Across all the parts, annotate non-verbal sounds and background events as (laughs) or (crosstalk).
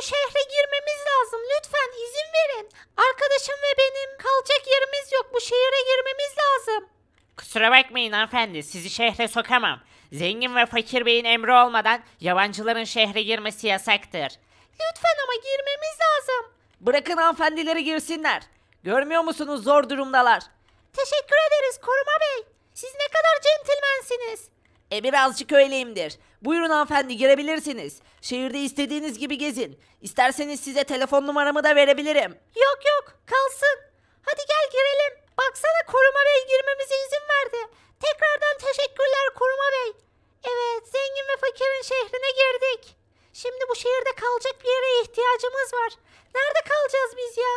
bu şehre girmemiz lazım. Lütfen izin verin. Arkadaşım ve benim kalacak yerimiz yok. Bu şehre girmemiz lazım. Kusura bakmayın hanımefendi. Sizi şehre sokamam. Zengin ve fakir beyin emri olmadan yabancıların şehre girmesi yasaktır. Lütfen ama girmemiz lazım. Bırakın hanımefendileri girsinler. Görmüyor musunuz zor durumdalar? Teşekkür ederiz koruma bey. Siz ne kadar centilmensiniz. E birazcık öyleyimdir. Buyurun hanımefendi girebilirsiniz. Şehirde istediğiniz gibi gezin. İsterseniz size telefon numaramı da verebilirim. Yok yok kalsın. Hadi gel girelim. Baksana koruma bey girmemize izin verdi. Tekrardan teşekkürler koruma bey. Evet zengin ve fakirin şehrine girdik. Şimdi bu şehirde kalacak bir yere ihtiyacımız var. Nerede kalacağız biz ya?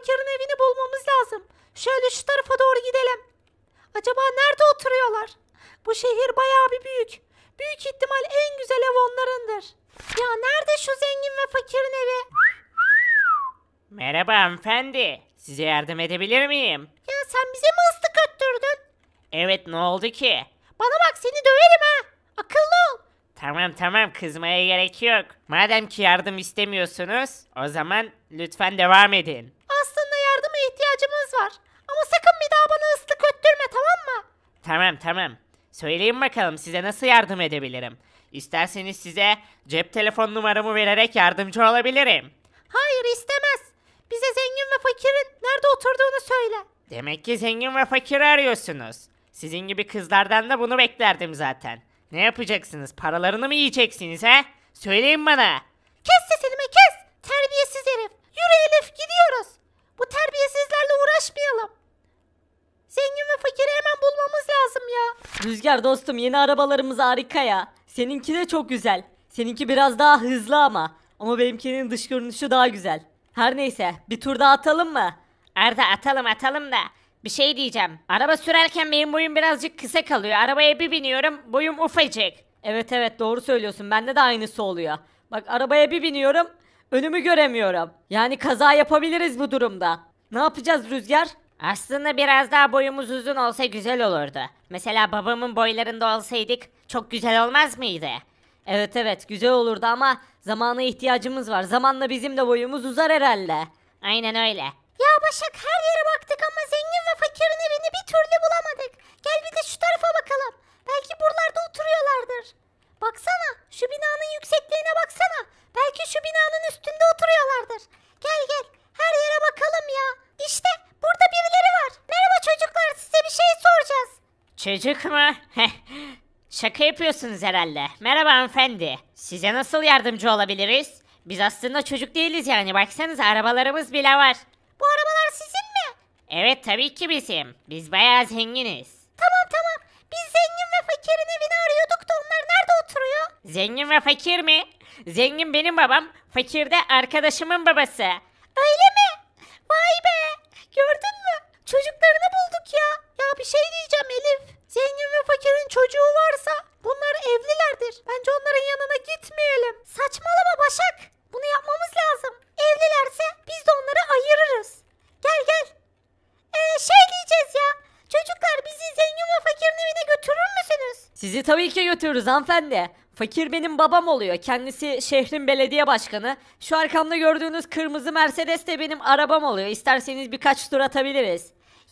Fakirin evini bulmamız lazım. Şöyle şu tarafa doğru gidelim. Acaba nerede oturuyorlar? Bu şehir bayağı bir büyük. Büyük ihtimal en güzel ev onlarındır. Ya nerede şu zengin ve fakirin evi? Merhaba hanımefendi. Size yardım edebilir miyim? Ya sen bize mi ıslık öttürdün? Evet ne oldu ki? Bana bak seni döverim ha. Akıllı ol. Tamam tamam kızmaya gerek yok. Madem ki yardım istemiyorsunuz o zaman lütfen devam edin. tamam tamam. Söyleyin bakalım size nasıl yardım edebilirim? İsterseniz size cep telefon numaramı vererek yardımcı olabilirim. Hayır istemez. Bize zengin ve fakirin nerede oturduğunu söyle. Demek ki zengin ve fakiri arıyorsunuz. Sizin gibi kızlardan da bunu beklerdim zaten. Ne yapacaksınız? Paralarını mı yiyeceksiniz he? Söyleyin bana. Kes Rüzgar dostum yeni arabalarımız harika ya. Seninki de çok güzel. Seninki biraz daha hızlı ama. Ama benimkinin dış görünüşü daha güzel. Her neyse bir tur daha atalım mı? Arda atalım atalım da. Bir şey diyeceğim. Araba sürerken benim boyum birazcık kısa kalıyor. Arabaya bir biniyorum boyum ufacık. Evet evet doğru söylüyorsun. Bende de aynısı oluyor. Bak arabaya bir biniyorum önümü göremiyorum. Yani kaza yapabiliriz bu durumda. Ne yapacağız Rüzgar? Aslında biraz daha boyumuz uzun olsa güzel olurdu. Mesela babamın boylarında olsaydık çok güzel olmaz mıydı? Evet evet güzel olurdu ama zamana ihtiyacımız var. Zamanla bizim de boyumuz uzar herhalde. Aynen öyle. Ya Başak her yere baktık ama zengin ve fakirin evini bir türlü bulamadık. Gel bir de şu tarafa bakalım. Belki buralarda oturuyorlardır. Baksana şu binanın yüksekliğine baksana. Belki şu binanın üstünde oturuyorlardır. Gel gel her yere bakalım ya. Çocuk mu? (laughs) Şaka yapıyorsunuz herhalde. Merhaba hanımefendi. Size nasıl yardımcı olabiliriz? Biz aslında çocuk değiliz yani. Baksanız arabalarımız bile var. Bu arabalar sizin mi? Evet tabii ki bizim. Biz bayağı zenginiz. Tamam tamam. Biz zengin ve fakirin evini arıyorduk da onlar nerede oturuyor? Zengin ve fakir mi? Zengin benim babam, fakir de arkadaşımın babası. Öyle mi? Vay be! Gördün Çocuklarını bulduk ya. Ya bir şey diyeceğim Elif. Zengin ve fakirin çocuğu varsa bunlar evlilerdir. Bence onların yanına gitmeyelim. Saçmalama Başak. Bunu yapmamız lazım. Evlilerse biz de onları ayırırız. Gel gel. Ee, şey diyeceğiz ya. Çocuklar bizi zengin ve fakirin evine götürür müsünüz? Sizi tabii ki götürürüz hanımefendi. Fakir benim babam oluyor. Kendisi şehrin belediye başkanı. Şu arkamda gördüğünüz kırmızı Mercedes de benim arabam oluyor. İsterseniz birkaç tur atabiliriz.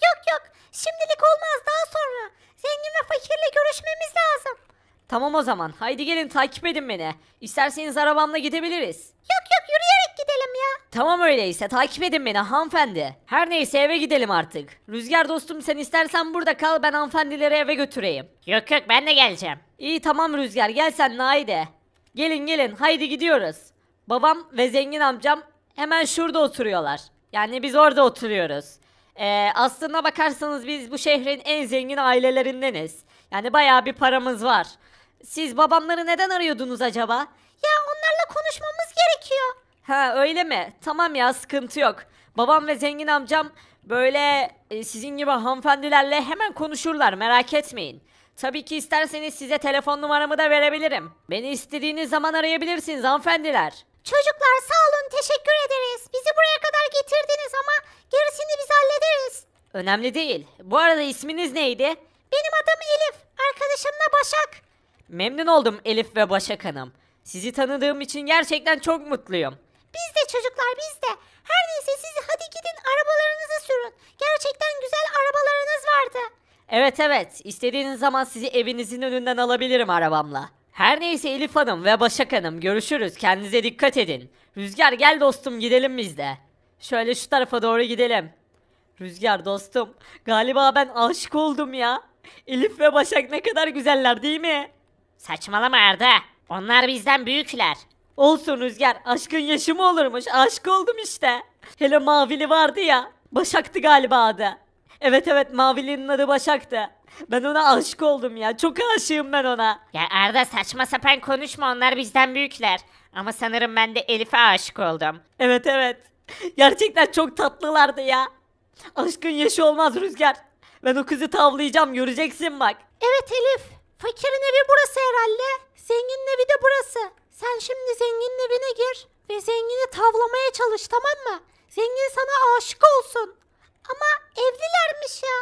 Yok yok şimdilik olmaz daha sonra. Zengin ve fakirle görüşmemiz lazım. Tamam o zaman haydi gelin takip edin beni. İsterseniz arabamla gidebiliriz. Yok yok yürüyerek gidelim ya. Tamam öyleyse takip edin beni hanımefendi. Her neyse eve gidelim artık. Rüzgar dostum sen istersen burada kal ben hanımefendileri eve götüreyim. Yok yok ben de geleceğim. İyi tamam Rüzgar gel sen haydi. Gelin gelin haydi gidiyoruz. Babam ve zengin amcam hemen şurada oturuyorlar. Yani biz orada oturuyoruz. Ee, aslına bakarsanız biz bu şehrin en zengin ailelerindeniz. Yani baya bir paramız var. Siz babamları neden arıyordunuz acaba? Ya onlarla konuşmamız gerekiyor. Ha öyle mi? Tamam ya sıkıntı yok. Babam ve zengin amcam böyle e, sizin gibi hanımefendilerle hemen konuşurlar merak etmeyin. Tabii ki isterseniz size telefon numaramı da verebilirim. Beni istediğiniz zaman arayabilirsiniz hanımefendiler. Çocuklar sağ olun teşekkür ederiz. Bizi buraya kadar getirdiniz ama gerisini biz hallederiz. Önemli değil. Bu arada isminiz neydi? Benim adım Elif. Arkadaşım da Başak. Memnun oldum Elif ve Başak Hanım. Sizi tanıdığım için gerçekten çok mutluyum. Biz de çocuklar biz de. Her neyse siz hadi gidin arabalarınızı sürün. Gerçekten güzel arabalarınız vardı. Evet evet. İstediğiniz zaman sizi evinizin önünden alabilirim arabamla. Her neyse Elif Hanım ve Başak Hanım görüşürüz. Kendinize dikkat edin. Rüzgar gel dostum gidelim biz de. Şöyle şu tarafa doğru gidelim. Rüzgar dostum galiba ben aşık oldum ya. Elif ve Başak ne kadar güzeller değil mi? Saçmalama Arda. Onlar bizden büyükler. Olsun Rüzgar aşkın yaşı mı olurmuş aşık oldum işte. Hele Mavili vardı ya Başak'tı galiba adı. Evet evet Mavili'nin adı Başak'tı. Ben ona aşık oldum ya çok aşığım ben ona. Ya Arda saçma sapan konuşma onlar bizden büyükler. Ama sanırım ben de Elif'e aşık oldum. Evet evet. Gerçekten çok tatlılardı ya. Aşkın yaşı olmaz Rüzgar. Ben o kızı tavlayacağım göreceksin bak. Evet Elif. Fakirin evi burası herhalde. Zenginin evi de burası. Sen şimdi zenginin evine gir ve zengini tavlamaya çalış tamam mı? Zengin sana aşık olsun. Ama evlilermiş ya.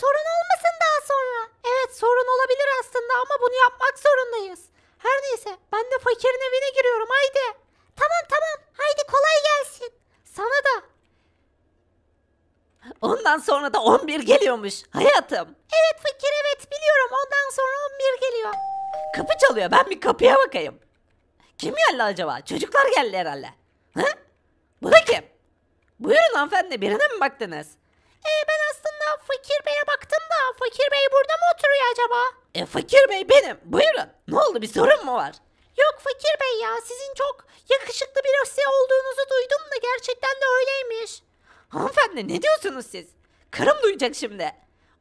Sorun olmasın daha sonra. Evet sorun olabilir aslında ama bunu yapmak zorundayız. Her neyse ben de fakirin evine giriyorum haydi. Tamam tamam haydi kolay gelsin. Sana da Ondan sonra da 11 geliyormuş hayatım. Evet fakir evet biliyorum ondan sonra 11 geliyor. Kapı çalıyor ben bir kapıya bakayım. Kim geldi acaba? Çocuklar geldi herhalde. Ha? Bu da kim? Buyurun hanımefendi birine mi baktınız? Ee, ben aslında Fakir Bey'e baktım da Fakir Bey burada mı oturuyor acaba? E, Fakir Bey benim. Buyurun. Ne oldu bir sorun mu var? Yok Fakir Bey ya sizin çok yakışıklı bir Asya olduğunuzu duydum da gerçekten de öyleymiş. Hanımefendi ne diyorsunuz siz? Karım duyacak şimdi.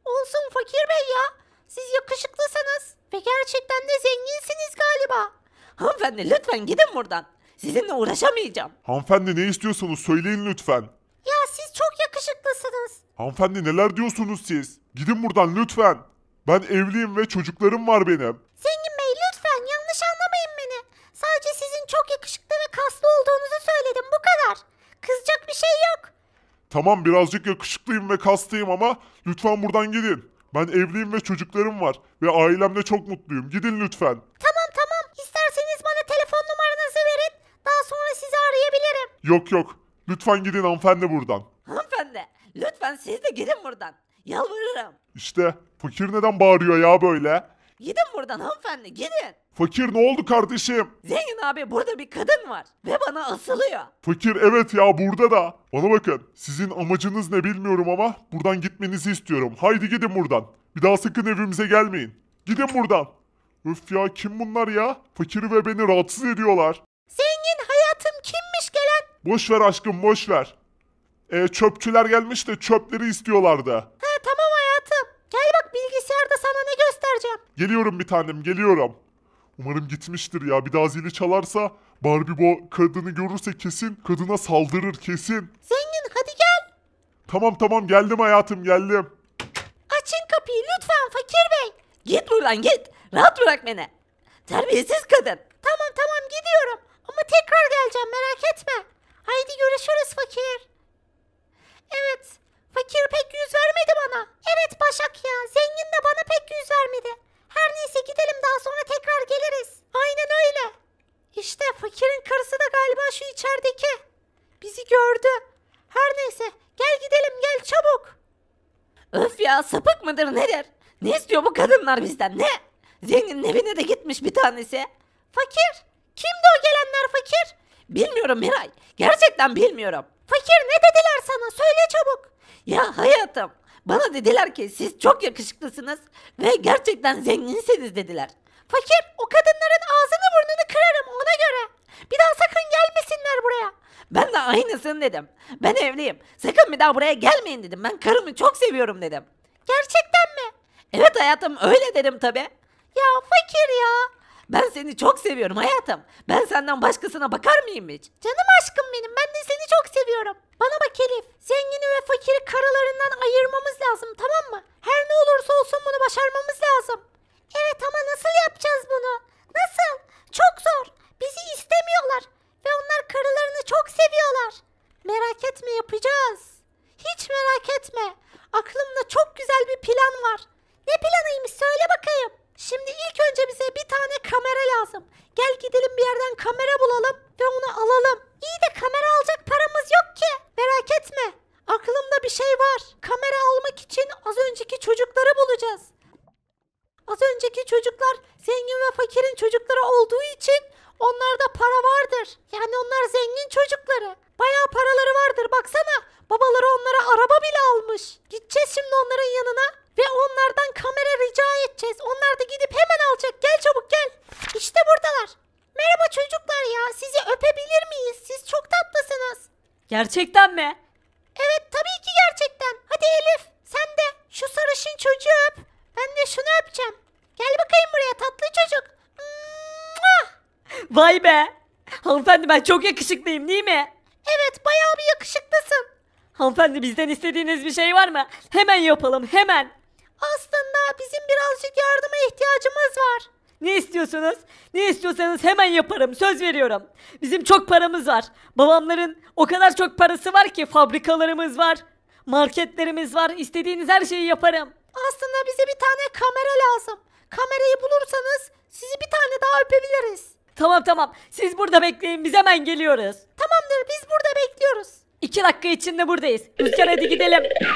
Olsun fakir bey ya. Siz yakışıklısınız ve gerçekten de zenginsiniz galiba. Hanımefendi lütfen gidin buradan. Sizinle uğraşamayacağım. Hanımefendi ne istiyorsunuz söyleyin lütfen. Ya siz çok yakışıklısınız. Hanımefendi neler diyorsunuz siz? Gidin buradan lütfen. Ben evliyim ve çocuklarım var benim. Zengin Tamam birazcık yakışıklıyım ve kaslıyım ama lütfen buradan gidin. Ben evliyim ve çocuklarım var ve ailemle çok mutluyum. Gidin lütfen. Tamam tamam. İsterseniz bana telefon numaranızı verin. Daha sonra sizi arayabilirim. Yok yok. Lütfen gidin hanımefendi buradan. Hanımefendi lütfen siz de gidin buradan. Yalvarırım. İşte fakir neden bağırıyor ya böyle? Gidin buradan hanımefendi gidin. Fakir ne oldu kardeşim? Zengin abi burada bir kadın var ve bana asılıyor. Fakir evet ya burada da. Bana bakın sizin amacınız ne bilmiyorum ama buradan gitmenizi istiyorum. Haydi gidin buradan. Bir daha sakın evimize gelmeyin. Gidin buradan. Öf ya kim bunlar ya? Fakiri ve beni rahatsız ediyorlar. Zengin hayatım kimmiş gelen? Boş ver aşkım boş ver. E, çöpçüler gelmiş de çöpleri istiyorlardı. bakacağım. Geliyorum bir tanem geliyorum. Umarım gitmiştir ya. Bir daha zili çalarsa Barbie bu kadını görürse kesin kadına saldırır kesin. Zengin hadi gel. Tamam tamam geldim hayatım geldim. Açın kapıyı lütfen fakir bey. Git buradan git. Rahat bırak beni. Terbiyesiz kadın. Tamam tamam gidiyorum. Ama tekrar geleceğim merak etme. Haydi görüşürüz fakir. Evet. Fakir pek yüz vermedi bana. Evet Başak ya zengin de bana pek yüz vermedi. Her neyse gidelim daha sonra tekrar geliriz. Aynen öyle. İşte fakirin karısı da galiba şu içerideki. Bizi gördü. Her neyse gel gidelim gel çabuk. Öf ya sapık mıdır nedir? Ne istiyor bu kadınlar bizden ne? Zenginin evine de gitmiş bir tanesi. Fakir. Kimdi o gelenler fakir? Bilmiyorum Miray. Gerçekten bilmiyorum. Fakir ne dediler sana? Söyle çabuk. Ya hayatım bana dediler ki siz çok yakışıklısınız ve gerçekten zenginsiniz dediler. Fakir o kadınların ağzını burnunu kırarım ona göre. Bir daha sakın gelmesinler buraya. Ben de aynısını dedim. Ben evliyim. Sakın bir daha buraya gelmeyin dedim. Ben karımı çok seviyorum dedim. Gerçekten mi? Evet hayatım öyle dedim tabi. Ya fakir ya. Ben seni çok seviyorum hayatım. Ben senden başkasına bakar mıyım hiç? Canım aşkım benim ben de seni çok seviyorum. Bana bak Elif. Zengini ve fakiri karalarından ayırmamız lazım tamam mı? Her ne olursa olsun bunu başarmamız lazım. Evet ama nasıl şey var. Kamera almak için az önceki çocukları bulacağız. Az önceki çocuklar zengin ve fakirin çocukları olduğu için onlarda para vardır. Yani onlar zengin çocukları. Bayağı paraları vardır baksana. Babaları onlara araba bile almış. Gideceğiz şimdi onların yanına ve onlardan kamera rica edeceğiz. Onlar da gidip hemen alacak. Gel çabuk gel. İşte buradalar. Merhaba çocuklar ya. Sizi öpebilir miyiz? Siz çok tatlısınız. Gerçekten mi? Vay be. Hanımefendi ben çok yakışıklıyım değil mi? Evet bayağı bir yakışıklısın. Hanımefendi bizden istediğiniz bir şey var mı? Hemen yapalım hemen. Aslında bizim birazcık yardıma ihtiyacımız var. Ne istiyorsunuz? Ne istiyorsanız hemen yaparım. Söz veriyorum. Bizim çok paramız var. Babamların o kadar çok parası var ki fabrikalarımız var. Marketlerimiz var. İstediğiniz her şeyi yaparım. Aslında bize bir tane kamera lazım. Kamerayı bulursanız sizi bir tane daha öpebiliriz. Tamam tamam siz burada bekleyin biz hemen geliyoruz. Tamamdır biz burada bekliyoruz. İki dakika içinde buradayız. Rüzgar hadi gidelim.